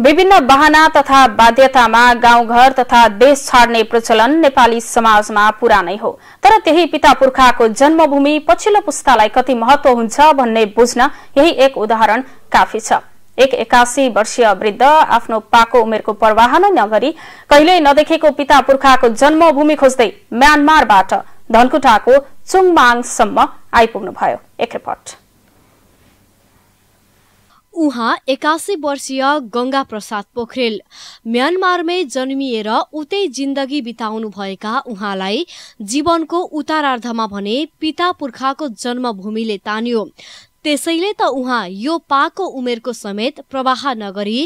विभिन्न वाहना तथा बाध्यतामा गाउँघर तथा देश छाड्ने प्रचलन नेपाली समाजमा पुरानै हो तर त्यही पिता पुर्खाको जन्मभूमि पछिल्लो पुस्तालाई कति महत्व हुन्छ भन्ने बुझ्न यही एक उदाहरण काफी छ एक एकासी वर्षीय वृद्ध आफ्नो पाको उमेरको प्रवाह नै नगरी कहिल्यै नदेखेको पिता पुर्खाको जन्मभूमि खोज्दै म्यानमारबाट धनकुटाको चुङमाङसम्म आइपुग्नुभयो एक रिपोर्ट उहाँ एकासी वर्षीय गङ्गा प्रसाद पोखरेल म्यानमारमै जन्मिएर उतै जिन्दगी बिताउनुभएका उहाँलाई जीवनको उतारार्धमा भने पिता पुर्खाको जन्मभूमिले तान्यो त्यसैले त उहाँ यो पाको उमेरको समेत प्रवाह नगरी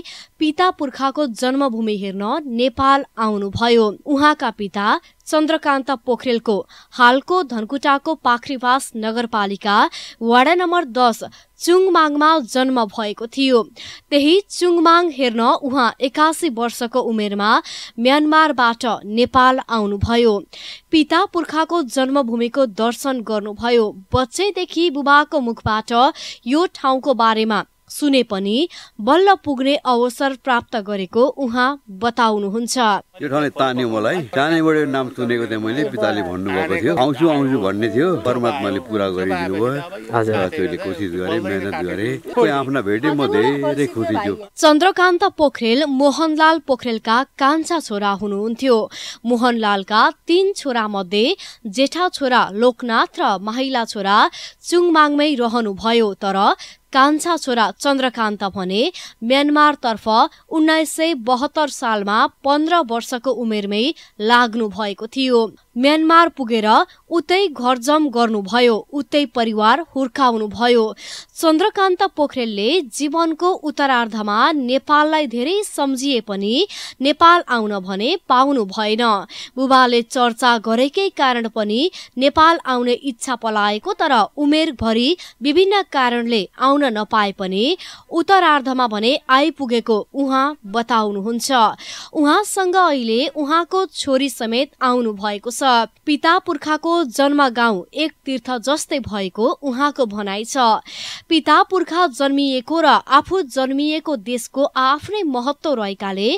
पिता पुर्खाको जन्मभूमि हेर्न नेपाल आउनुभयो उहाँका पिता चन्द्रकान्त पोखरेलको हालको धनकुटाको पाख्रीवास नगरपालिका वाडा नम्बर दस चुङमाङमा जन्म भएको थियो त्यही चुङमाङ हेर्न उहाँ एकासी वर्षको उमेरमा म्यानमारबाट नेपाल आउनुभयो पिता पुर्खाको जन्मभूमिको दर्शन गर्नुभयो बच्चैदेखि बुबाको मुखबाट यो ठाउँको बारेमा सुने पनि बल्ल पुग्ने अवसर प्राप्त गरेको उहाँ बताउनुहुन्छ यो ठाउँले तान्यो मलाई कहाँबाट नाम सुनेको थिएँ मैले पिताले भन्नुभएको थियो आउँछु आउँछु भन्ने थियो परमात्माले पुरा गरिदिनु भयो आज कोसिस गरे मेहनत गरे आफ्ना भेटे म धेरै खुसी थियो चन्द्रकान्त पोखरेल मोहनलाल पोखरेलका कान्छा छोरा हुनुहुन्थ्यो मोहनलालका तीन छोरा मध्ये जेठा छोरा लोकनाथ र माहिला छोरा चुङमाङमै रहनुभयो तर कान्छा छोरा चन्द्रकान्त भने म्यानमारतर्फ उन्नाइस सय बहत्तर सालमा पन्ध्र वर्ष वर्षको उमेरमै लाग्नु भएको थियो म्यानमार पुगेर उतै घरजम गर्नुभयो उतै परिवार हुर्काउनुभयो चन्द्रकान्त पोखरेलले जीवनको उत्तरार्धमा नेपाललाई धेरै सम्झिए पनि नेपाल आउन भने पाउनु भएन बुबाले चर्चा गरेकै कारण पनि नेपाल आउने इच्छा पलाएको तर उमेरभरि विभिन्न कारणले आउन नपाए पनि उत्तरार्धमा भने आइपुगेको उहाँ बताउनुहुन्छ उहाँसँग अहिले उहाँको छोरी समेत आउनु भएको छ पिता पुर्खाको जन्म गाउँ एक तीर्थ जस्तै भएको उहाँको भनाइ छ पिता पुर्खा जन्मिएको र आफू जन्मिएको देशको आफ्नै महत्व रहेकाले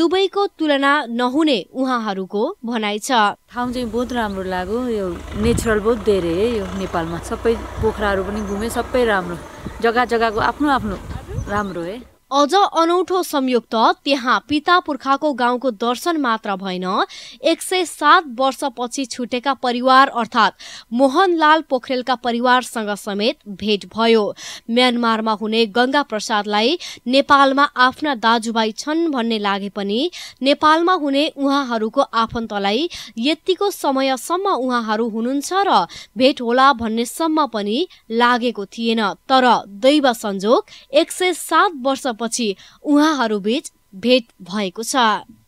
दुवैको तुलना नहुने उहाँहरूको भनाइ छ ठाउँ चाहिँ बहुत राम्रो लाग्यो यो नेचरल बहुत धेरै है यो नेपालमा सबै पोखराहरू पनि घुमे सबै राम्रो जग्गा जग्गाको आफ्नो आफ्नो राम्रो है अझ अनौठो संयुक्त त्यहाँ पिता पुर्खाको गाउँको दर्शन मात्र भएन एक सय सात वर्षपछि छुटेका परिवार अर्थात् मोहनलाल पोखरेलका परिवारसँग समेत भेट भयो म्यानमारमा हुने गङ्गा प्रसादलाई नेपालमा आफ्ना दाजुभाइ छन् भन्ने लागे पनि नेपालमा हुने उहाँहरूको आफन्तलाई यतिको समयसम्म उहाँहरू हुनुहुन्छ र भेट होला भन्नेसम्म पनि लागेको थिएन तर दैव संजोग एक सय सात वर्ष पछि उहाँहरूबीच भेट भएको छ